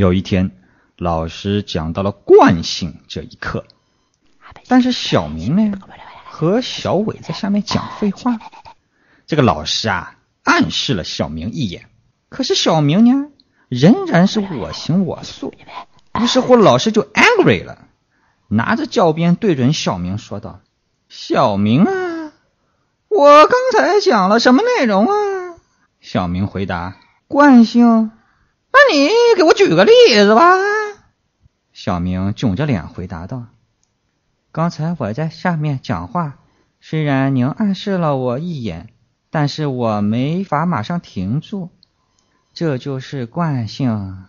有一天，老师讲到了惯性这一课，但是小明呢和小伟在下面讲废话。这个老师啊暗示了小明一眼，可是小明呢仍然是我行我素。于是乎，老师就 angry 了，拿着教鞭对准小明说道：“小明啊，我刚才讲了什么内容啊？”小明回答：“惯性。”那你给我举个例子吧。”小明肿着脸回答道，“刚才我在下面讲话，虽然您暗示了我一眼，但是我没法马上停住，这就是惯性。”